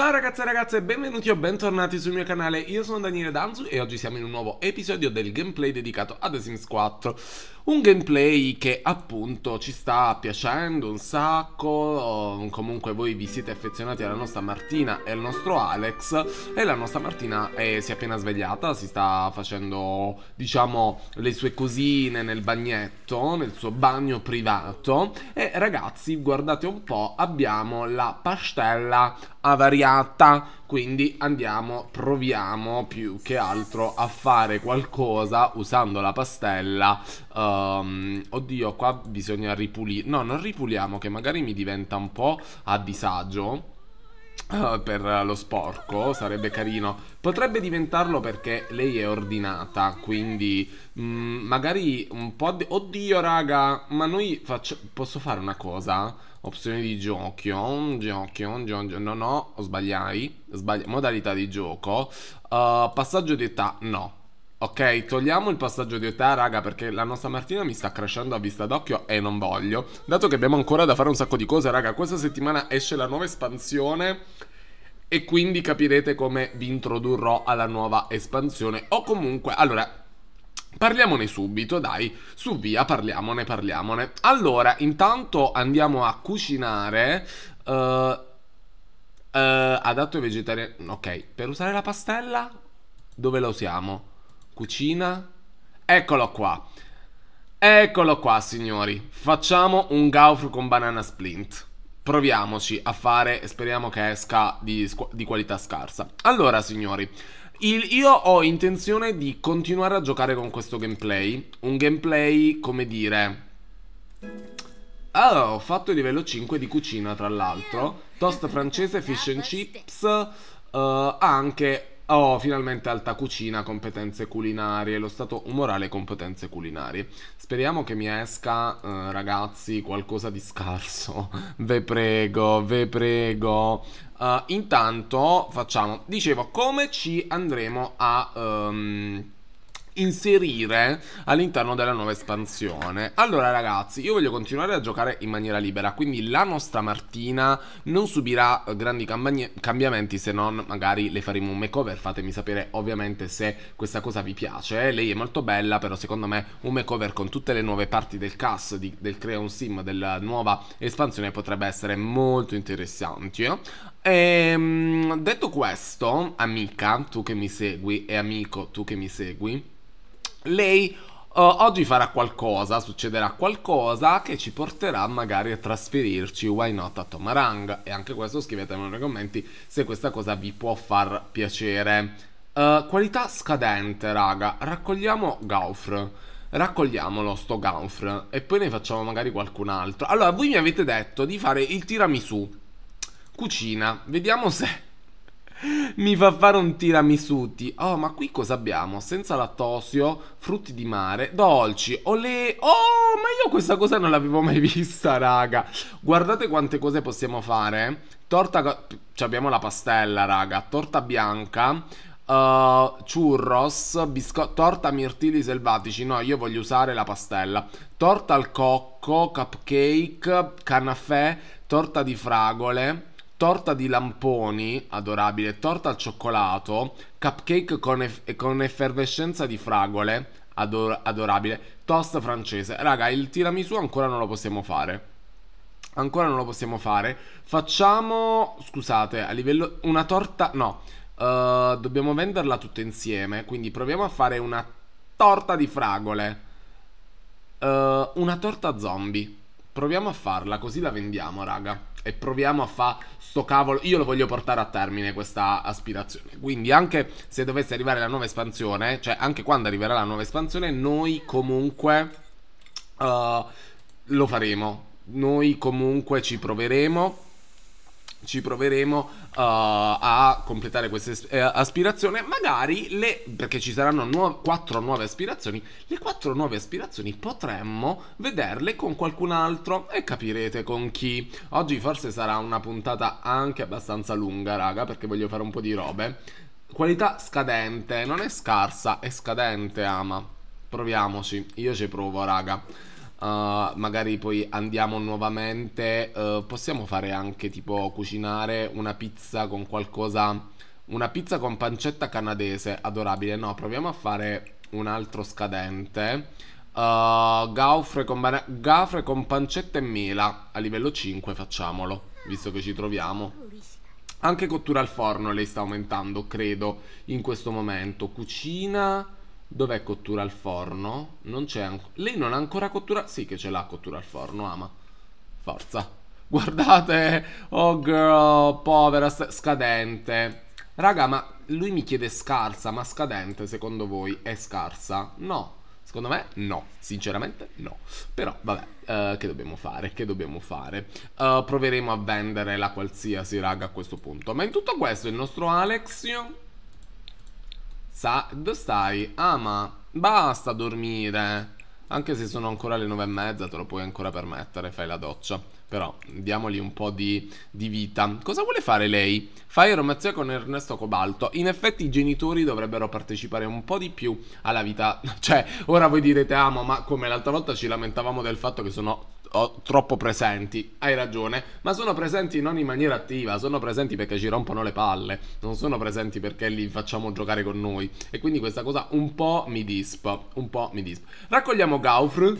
Ciao ragazze e ragazze, benvenuti o bentornati sul mio canale, io sono Daniele Danzu e oggi siamo in un nuovo episodio del gameplay dedicato a The Sims 4 Un gameplay che appunto ci sta piacendo un sacco, comunque voi vi siete affezionati alla nostra Martina e al nostro Alex E la nostra Martina è, eh, si è appena svegliata, si sta facendo diciamo le sue cosine nel bagnetto, nel suo bagno privato E ragazzi guardate un po', abbiamo la pastella avariata piatta, quindi andiamo, proviamo più che altro a fare qualcosa usando la pastella. Um, oddio, qua bisogna ripulire. No, non ripuliamo che magari mi diventa un po' a disagio. Uh, per lo sporco sarebbe carino potrebbe diventarlo perché lei è ordinata quindi mh, mm, magari un po' di... oddio raga ma noi faccio posso fare una cosa opzione di gioco, gioco, gioco, no no, sbagliai, Sbagli modalità di gioco, uh, passaggio di età, no. Ok, togliamo il passaggio di età, raga, perché la nostra Martina mi sta crescendo a vista d'occhio e non voglio. Dato che abbiamo ancora da fare un sacco di cose, raga, questa settimana esce la nuova espansione e quindi capirete come vi introdurrò alla nuova espansione o comunque, allora, Parliamone subito, dai, su via, parliamone, parliamone. Allora, intanto andiamo a cucinare... Uh, uh, adatto ai vegetariani... Ok, per usare la pastella, dove la usiamo? Cucina? Eccolo qua. Eccolo qua, signori. Facciamo un gaufro con banana splint proviamoci a fare speriamo che esca di, di, qualità scarsa. Allora, signori, il, io ho intenzione di continuare a giocare con questo gameplay. Un gameplay, come dire... Ah, ho fatto il livello 5 di cucina, tra l'altro. Toast francese, fish and chips. Uh, anche... Oh, finalmente alta cucina, competenze culinarie, lo stato umorale, competenze culinarie. Speriamo che mi esca, uh, ragazzi, qualcosa di scarso. Ve prego, ve prego. Uh, intanto facciamo, dicevo, come ci andremo a um, inserire all'interno della nuova espansione. Allora ragazzi, io voglio continuare a giocare in maniera libera, quindi la nostra Martina non subirà eh, grandi cambiamenti se non magari le faremo un makeover, fatemi sapere ovviamente se questa cosa vi piace. Lei è molto bella, però secondo me un makeover con tutte le nuove parti del cast di, del Creon Sim della nuova espansione potrebbe essere molto interessante. Eh? Ehm, detto questo, amica, tu che mi segui, e amico, tu che mi segui, lei uh, oggi farà qualcosa, succederà qualcosa che ci porterà magari a trasferirci, why not, a Tomarang. E anche questo scrivetemelo nei commenti se questa cosa vi può far piacere. Uh, qualità scadente, raga. Raccogliamo Gaufr raccogliamolo sto Gaunfr e poi ne facciamo magari qualcun altro. Allora, voi mi avete detto di fare il tiramisù. Cucina, vediamo se mi fa fare un tiramisuti. Oh, ma qui cosa abbiamo? Senza lattosio, frutti di mare, dolci, olè. Oh, ma io questa cosa non l'avevo mai vista, raga. Guardate quante cose possiamo fare. Torta... abbiamo la pastella, raga. Torta bianca. Uh, churros, bisco- torta mirtilli selvatici. No, io voglio usare la pastella. Torta al cocco, cupcake, canafè, torta di fragole torta di lamponi, adorabile, torta al cioccolato, cupcake con, eff- con effervescenza di fragole, ador- adorabile, toast francese. Raga, il tiramisù ancora non lo possiamo fare. Ancora non lo possiamo fare. Facciamo, scusate, a livello... Una torta... No, uh, dobbiamo venderla tutta insieme, quindi proviamo a fare una torta di fragole. Uh, una torta zombie proviamo a farla, così la vendiamo, raga. E proviamo a fare sto cavolo. Io lo voglio portare a termine questa aspirazione. Quindi, anche se dovesse arrivare la nuova espansione, cioè anche quando arriverà la nuova espansione, noi comunque uh, lo faremo. Noi comunque ci proveremo ci proveremo uh, a completare queste eh, aspirazioni. Magari le, perché ci saranno nuo- quattro nuove aspirazioni, le quattro nuove aspirazioni potremmo vederle con qualcun altro e capirete con chi. Oggi forse sarà una puntata anche abbastanza lunga, raga, perché voglio fare un po' di robe. Qualità scadente, non è scarsa, è scadente, ama. Proviamoci, io ci provo, raga. Uh, magari poi andiamo nuovamente. Uh, possiamo fare anche tipo cucinare una pizza con qualcosa. Una pizza con pancetta canadese, adorabile. No, proviamo a fare un altro scadente. Uh, gaufre, con gaufre con pancetta e mela. A livello 5 facciamolo, visto che ci troviamo. Anche cottura al forno lei sta aumentando, credo, in questo momento. Cucina Dov'è cottura al forno? Non c'è ancora. Lei non ha ancora cottura. Sì, che ce l'ha cottura al forno, ama. Forza. Guardate, oh girl, povera, scadente. Raga, ma lui mi chiede scarsa, ma scadente secondo voi è scarsa? No. Secondo me no, sinceramente no. Però vabbè, uh, che dobbiamo fare? Che dobbiamo fare? Uh, proveremo a vendere la qualsiasi, raga, a questo punto. Ma in tutto questo il nostro Alexio Sa, dove stai? Ah, ma basta dormire. Anche se sono ancora le nove e mezza, te lo puoi ancora permettere, fai la doccia. Però diamogli un po' di, di vita. Cosa vuole fare lei? Fai aromazia con Ernesto Cobalto. In effetti i genitori dovrebbero partecipare un po' di più alla vita. Cioè, ora voi direte amo, ah, ma come l'altra volta ci lamentavamo del fatto che sono oh, troppo presenti, hai ragione, ma sono presenti non in maniera attiva, sono presenti perché ci rompono le palle, non sono presenti perché li facciamo giocare con noi. E quindi questa cosa un po' mi dispa, un po' mi dispa. Raccogliamo Gaufr,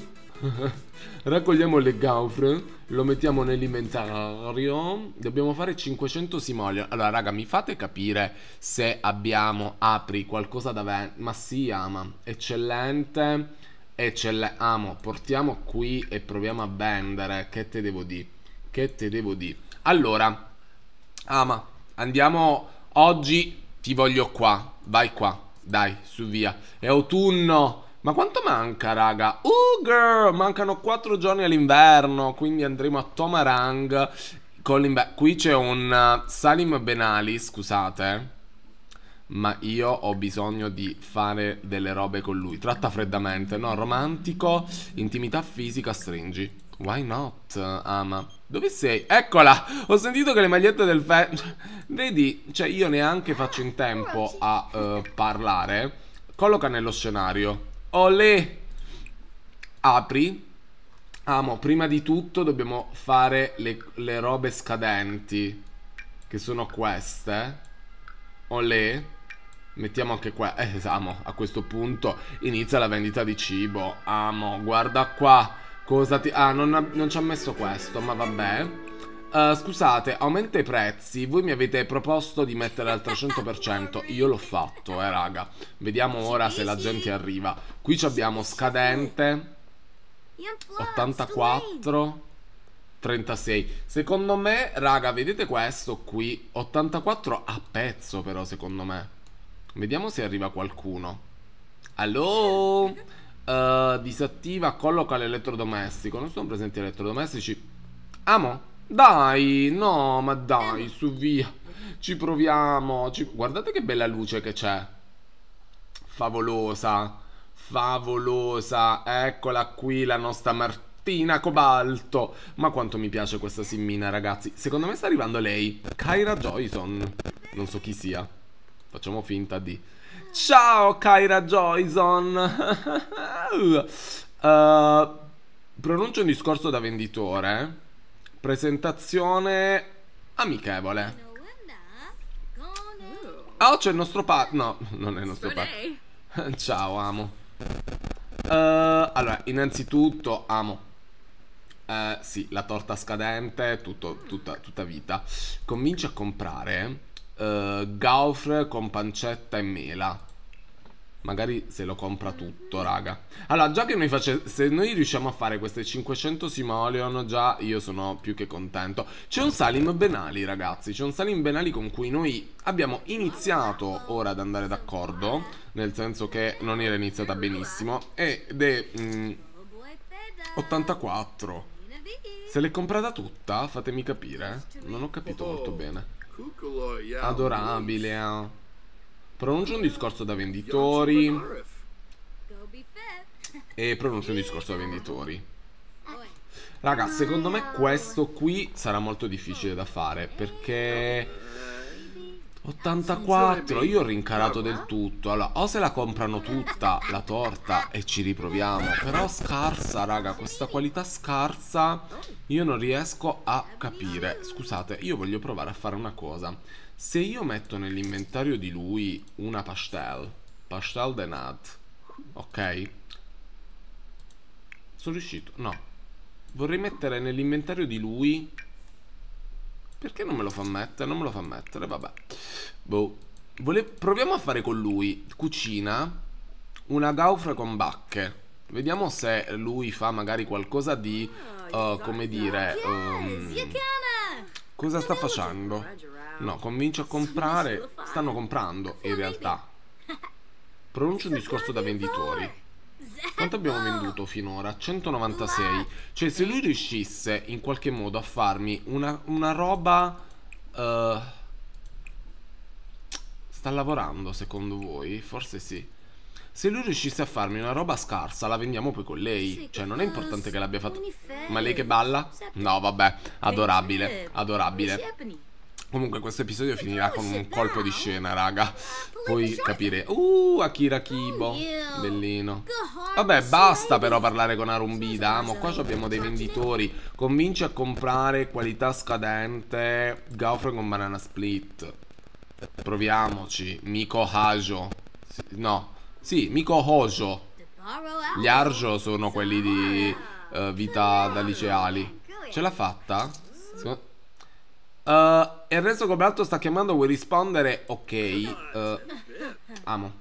raccogliamo le Gaufr, lo mettiamo nell'inventario, dobbiamo fare 500 simoleon. Allora raga, mi fate capire se abbiamo, apri qualcosa da vendere, ma si ama, eccellente e ce le amo. Portiamo qui e proviamo a vendere. Che te devo di? Che te devo di? Allora, ama, andiamo oggi. Ti voglio qua. Vai qua. Dai, su via. È autunno. Ma quanto manca, raga? Uh, girl, mancano 4 giorni all'inverno, quindi andremo a Tomarang. Con l'inverno. Qui c'è un uh, Salim Benali, scusate ma io ho bisogno di fare delle robe con lui. Tratta freddamente, no? Romantico, intimità fisica, stringi. Why not, ama? Dove sei? Eccola! Ho sentito che le magliette del fe... Vedi, cioè io neanche faccio in tempo a uh, parlare. Colloca nello scenario. Olè! Apri. Amo, prima di tutto dobbiamo fare le, le robe scadenti. Che sono queste. Olè. Mettiamo anche qua, eh, amo, a questo punto inizia la vendita di cibo, amo, guarda qua, cosa ti... Ah, non, ha... non ci ha messo questo, ma vabbè. Uh, scusate, aumenta i prezzi, voi mi avete proposto di mettere al 300%, io l'ho fatto, eh raga. Vediamo ora se la gente arriva. Qui abbiamo scadente, 84... 36 Secondo me, raga, vedete questo qui 84 a pezzo però, secondo me Vediamo se arriva qualcuno. Allo? Uh, disattiva, colloca l'elettrodomestico. Non sono presenti elettrodomestici. Amo? Dai, no, ma dai, su via. Ci proviamo. Ci... Guardate che bella luce che c'è. Favolosa. Favolosa. Eccola qui la nostra Martina. Cobalto. Ma quanto mi piace questa simmina, ragazzi. Secondo me sta arrivando lei, Kyra Joyson. Non so chi sia. Facciamo finta di... Ciao Kyra Joyson! uh, pronuncio un discorso da venditore. Presentazione amichevole. oh, c'è il nostro padre. No, non è il nostro padre. Ciao, amo. Uh, allora, innanzitutto, amo. Uh, sì, la torta scadente, tutto, tutta, tutta vita. Comincia a comprare uh, eh, gaufre con pancetta e mela. Magari se lo compra tutto, raga. Allora, già che noi facciamo... Se noi riusciamo a fare queste 500 simoleon, già io sono più che contento. C'è un Salim Benali, ragazzi. C'è un Salim Benali con cui noi abbiamo iniziato ora ad andare d'accordo. Nel senso che non era iniziata benissimo. Ed è... Mm, 84. Se l'è comprata tutta, fatemi capire. Eh. Non ho capito molto bene adorabile. Eh. Pronuncia un discorso da venditori. E pronuncia un discorso da venditori. Raga, secondo me questo qui sarà molto difficile da fare perché 84, io ho rincarato del tutto Allora, o se la comprano tutta la torta e ci riproviamo Però scarsa, raga, questa qualità scarsa Io non riesco a capire Scusate, io voglio provare a fare una cosa Se io metto nell'inventario di lui una pastel Pastel de nat Ok? Sono riuscito, no Vorrei mettere nell'inventario di lui perché non me lo fa mettere? Non me lo fa mettere, vabbè. Boh. Vole... Proviamo a fare con lui, cucina, una gaufra con bacche. Vediamo se lui fa magari qualcosa di, uh, come dire... Um... cosa sta facendo? No, convince a comprare... Stanno comprando, in realtà. Pronuncio un discorso da venditori. Quanto abbiamo venduto finora? 196. Cioè, se lui riuscisse in qualche modo a farmi una, una roba... Uh, sta lavorando, secondo voi? Forse sì. Se lui riuscisse a farmi una roba scarsa, la vendiamo poi con lei. Cioè, non è importante che l'abbia fatto. Ma lei che balla? No, vabbè. Adorabile, adorabile. Comunque questo episodio finirà con un colpo di scena, raga. Puoi capire. Uh, Akira Kibo. Oh, Bellino. Vabbè, basta però parlare con Arumbida. Amo, qua abbiamo dei venditori. Convinci a comprare qualità scadente. Gaufre con banana split. Proviamoci. Miko Hajo. No. Sì, Miko Hojo. Gli Arjo sono quelli di uh, vita da liceali. Ce l'ha fatta? Secondo Uh, eh, e resto come altro sta chiamando, vuoi rispondere? Ok. Uh, amo.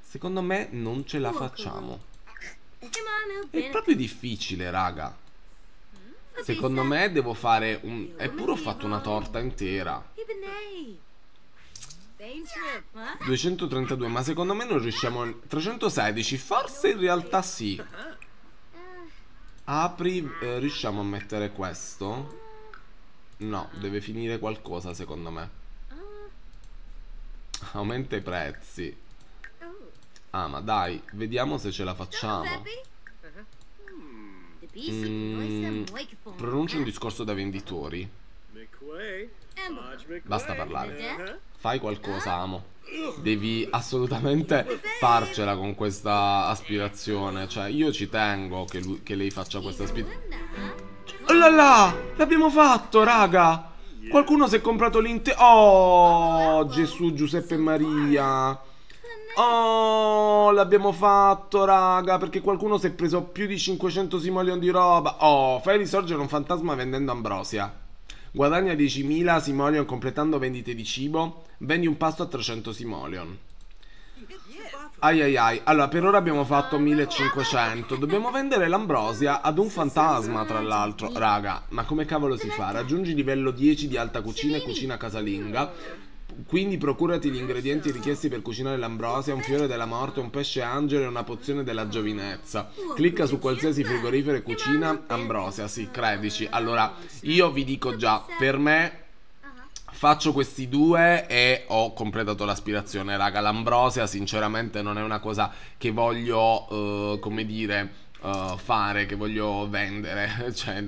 Secondo me non ce la facciamo. È proprio difficile, raga. Secondo me devo fare un... Eppure ho fatto una torta intera. 232, ma secondo me non riusciamo... 316, forse in realtà sì. Apri... Eh, riusciamo a mettere questo? No, deve finire qualcosa secondo me. Ah. Aumenta i prezzi. Oh. Ah, ma dai, vediamo se ce la facciamo. Uh-huh. Mm, pronuncio un discorso da venditori. Basta parlare. Eh? Eh? Fai qualcosa, eh? amo. Devi assolutamente farcela con questa aspirazione. Cioè, io ci tengo che, lui, che lei faccia questa aspirazione. Oh là là! L'abbiamo fatto, raga! Qualcuno si è comprato l'intero... Oh, Gesù, Giuseppe e Maria! Oh, l'abbiamo fatto, raga, perché qualcuno si è preso più di 500 simoleon di roba. Oh, fai risorgere un fantasma vendendo Ambrosia. Guadagna 10.000 simoleon completando vendite di cibo. Vendi un pasto a 300 simoleon. Ai ai ai, allora per ora abbiamo fatto 1500, dobbiamo vendere l'ambrosia ad un fantasma tra l'altro Raga, ma come cavolo si fa? Raggiungi livello 10 di alta cucina e cucina casalinga Quindi procurati gli ingredienti richiesti per cucinare l'ambrosia, un fiore della morte, un pesce angelo e una pozione della giovinezza Clicca su qualsiasi frigorifero e cucina ambrosia, sì, credici Allora, io vi dico già, per me Faccio questi due e ho completato l'aspirazione, raga. L'ambrosia, sinceramente, non è una cosa che voglio, uh, come dire, uh, fare, che voglio vendere. cioè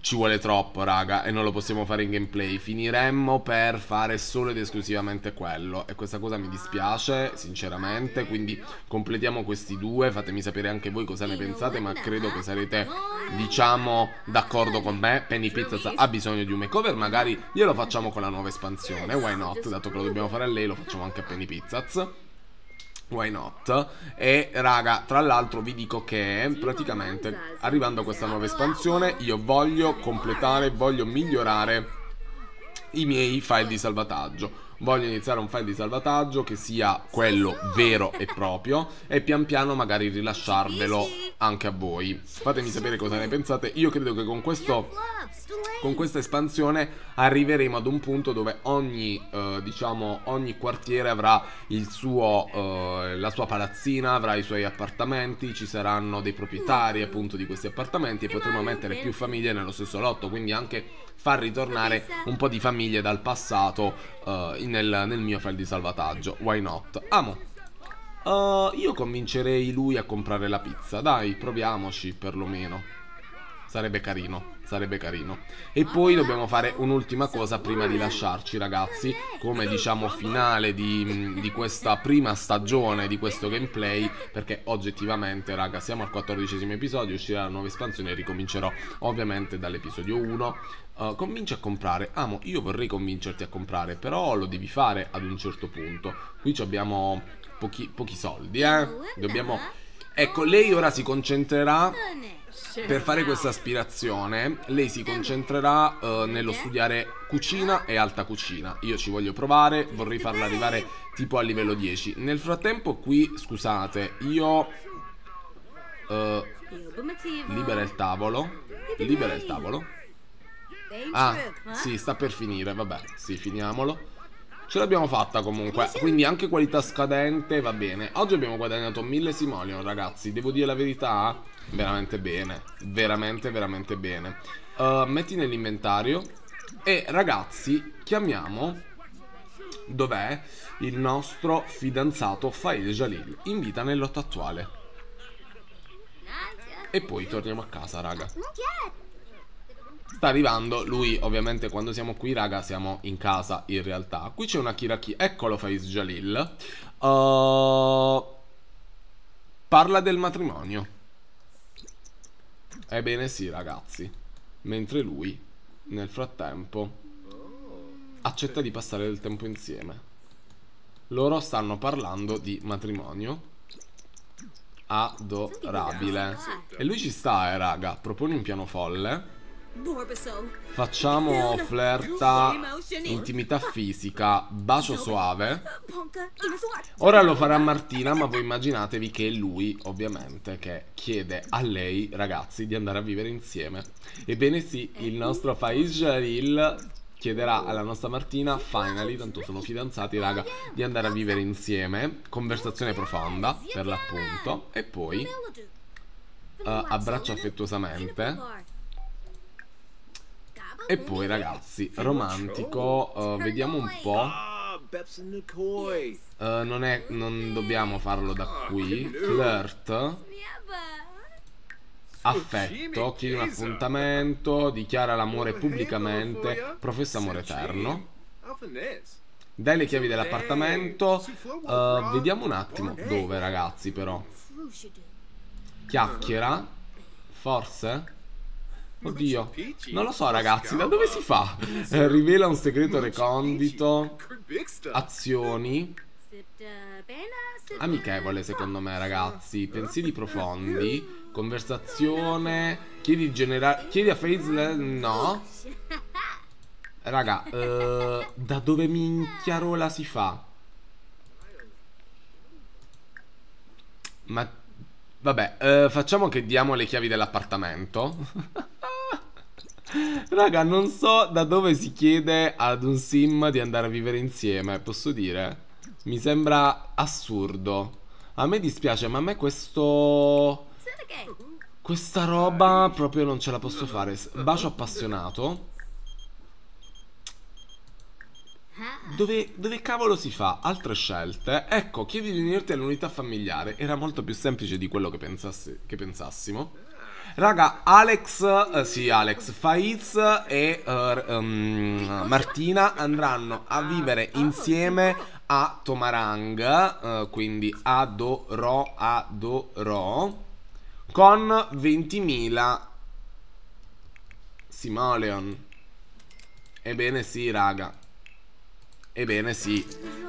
ci vuole troppo, raga, e non lo possiamo fare in gameplay. Finiremmo per fare solo ed esclusivamente quello. E questa cosa mi dispiace, sinceramente. Quindi completiamo questi due. Fatemi sapere anche voi cosa ne pensate, ma credo che sarete, diciamo, d'accordo con me. Penny Pizzas ha bisogno di un makeover. Magari glielo facciamo con la nuova espansione. Why not? Dato che lo dobbiamo fare a lei, lo facciamo anche a Penny Pizzas. Why not? E raga, tra l'altro vi dico che praticamente arrivando a questa nuova espansione io voglio completare, voglio migliorare i miei file di salvataggio voglio iniziare un file di salvataggio che sia quello vero e proprio e pian piano magari rilasciarvelo anche a voi. Fatemi sapere cosa ne pensate, io credo che con, questo, con questa espansione arriveremo ad un punto dove ogni, eh, diciamo, ogni quartiere avrà suo, eh, la sua palazzina, avrà i suoi appartamenti, ci saranno dei proprietari appunto di questi appartamenti e potremo mettere più famiglie nello stesso lotto, quindi anche far ritornare un po' di famiglie dal passato uh, nel, nel, mio file di salvataggio. Why not? Amo. Uh, io convincerei lui a comprare la pizza. Dai, proviamoci perlomeno. Sarebbe carino, sarebbe carino. E poi dobbiamo fare un'ultima cosa prima di lasciarci, ragazzi. Come diciamo finale di, di, questa prima stagione di questo gameplay. Perché oggettivamente, raga, siamo al quattordicesimo episodio, uscirà la nuova espansione e ricomincerò ovviamente dall'episodio 1. Uh, convinci a comprare. Amo, io vorrei convincerti a comprare, però lo devi fare ad un certo punto. Qui abbiamo pochi, pochi soldi, eh. Oh, Dobbiamo... Ecco, lei ora si concentrerà per fare questa aspirazione. Lei si concentrerà uh, nello studiare cucina e alta cucina. Io ci voglio provare, vorrei farla arrivare tipo a livello 10. Nel frattempo qui, scusate, io... Uh, libera il tavolo. Libera il tavolo. Ah, eh? sì, sta per finire, vabbè, sì, finiamolo. Ce l'abbiamo fatta comunque, quindi anche qualità scadente va bene. Oggi abbiamo guadagnato mille simoleon, ragazzi, devo dire la verità, veramente bene, veramente, veramente bene. Uh, metti nell'inventario e ragazzi, chiamiamo dov'è il nostro fidanzato Fael Jalil in vita nell'otto attuale. E poi torniamo a casa, raga. Sta arrivando, lui ovviamente quando siamo qui raga siamo in casa in realtà Qui c'è una Kiraki, eccolo Faiz Jalil uh, Parla del matrimonio Ebbene sì ragazzi Mentre lui nel frattempo accetta di passare del tempo insieme Loro stanno parlando di matrimonio Adorabile E lui ci sta eh raga Propone un piano folle Facciamo flirta, intimità fisica, bacio suave. Ora lo farà Martina, ma voi immaginatevi che è lui, ovviamente, che chiede a lei, ragazzi, di andare a vivere insieme. Ebbene sì, il nostro Faiz Jalil chiederà alla nostra Martina, finally, tanto sono fidanzati, raga, di andare a vivere insieme. Conversazione profonda, per l'appunto. E poi... Uh, abbraccio affettuosamente e poi ragazzi, romantico, uh, vediamo un po'. Uh, non, è, non dobbiamo farlo da ah, qui. Flirt. Affetto, chiede un appuntamento, dichiara l'amore pubblicamente, professa amore eterno. Dai le chiavi dell'appartamento. Uh, vediamo un attimo dove ragazzi però. Chiacchiera. Forse? Oddio, non lo so ragazzi, da dove si fa? Eh, rivela un segreto recondito, azioni, amichevole secondo me ragazzi, pensieri profondi, conversazione, chiedi, chiedi a Faze, no, Raga, eh, da dove minchiarola si fa? Ma, vabbè, eh, facciamo che diamo le chiavi dell'appartamento Raga, non so da dove si chiede ad un sim di andare a vivere insieme, posso dire? Mi sembra assurdo. A me dispiace, ma a me questo... Questa roba proprio non ce la posso fare. Bacio appassionato. Dove, dove, cavolo si fa? Altre scelte. Ecco, chiedi di unirti all'unità familiare. Era molto più semplice di quello che, pensassi, che pensassimo. Raga, Alex, eh, sì, Alex, Faiz e uh, um, Martina andranno a ah, vivere ah, insieme a Tomarang, uh, quindi adoro, adoro, con 20.000 simoleon. Ebbene sì, raga. Ebbene sì,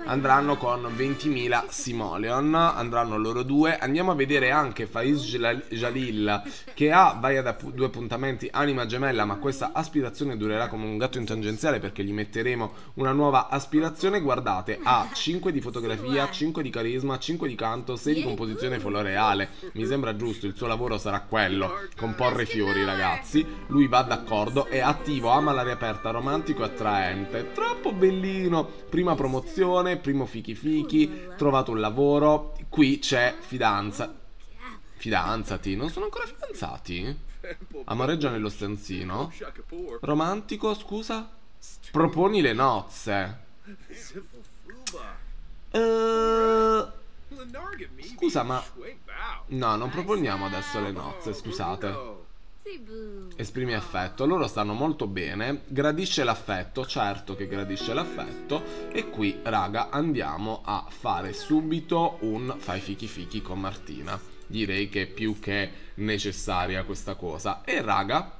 andranno con 20.000 Simoleon, andranno loro due. Andiamo a vedere anche Faiz Jalil che ha varia da due appuntamenti anima gemella, ma questa aspirazione durerà come un gatto in tangenziale perché gli metteremo una nuova aspirazione. Guardate, ha 5 di fotografia, 5 di carisma, 5 di canto, 6 di composizione floreale. Mi sembra giusto, il suo lavoro sarà quello, comporre fiori ragazzi. Lui va d'accordo, è attivo, ama l'aria aperta, romantico e attraente. Troppo bellino! prima promozione, primo fichi fichi, trovato un lavoro, qui c'è fidanza. Fidanzati, non sono ancora fidanzati? Amoreggia nello stanzino. Romantico, scusa? Proponi le nozze. Ehm... Scusa, ma... No, non proponiamo adesso le nozze, scusate. Esprimi affetto, loro stanno molto bene, gradisce l'affetto, certo che gradisce l'affetto e qui raga andiamo a fare subito un fai fichi fichi con Martina, direi che è più che necessaria questa cosa e raga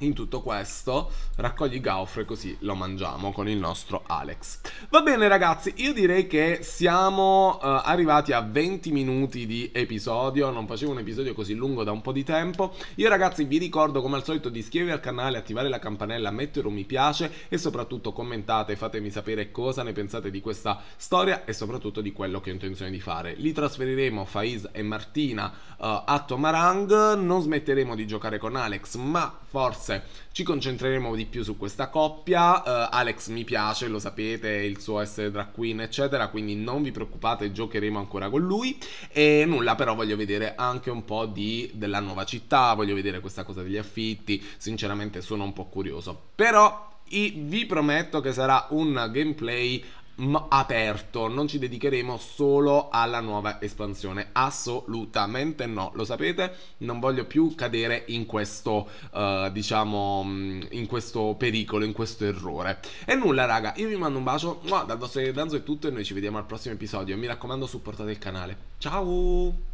in tutto questo raccogli Gaufre così lo mangiamo con il nostro Alex. Va bene ragazzi, io direi che siamo uh, arrivati a 20 minuti di episodio, non facevo un episodio così lungo da un po' di tempo. Io ragazzi vi ricordo come al solito di iscrivervi al canale, attivare la campanella, mettere un mi piace e soprattutto commentate, fatemi sapere cosa ne pensate di questa storia e soprattutto di quello che ho intenzione di fare. Li trasferiremo Faiz e Martina uh, a Tomarang, non smetteremo di giocare con Alex, ma forse forse ci concentreremo di più su questa coppia. Uh, Alex mi piace, lo sapete, il suo essere drag queen, eccetera, quindi non vi preoccupate, giocheremo ancora con lui. E nulla, però voglio vedere anche un po' di, della nuova città, voglio vedere questa cosa degli affitti, sinceramente sono un po' curioso. Però vi prometto che sarà un gameplay aperto, non ci dedicheremo solo alla nuova espansione, assolutamente no, lo sapete, non voglio più cadere in questo, uh, diciamo, mm, in questo pericolo, in questo errore. E nulla raga, io vi mando un bacio, dal vostro Danzo è tutto e noi ci vediamo al prossimo episodio, mi raccomando supportate il canale, ciao!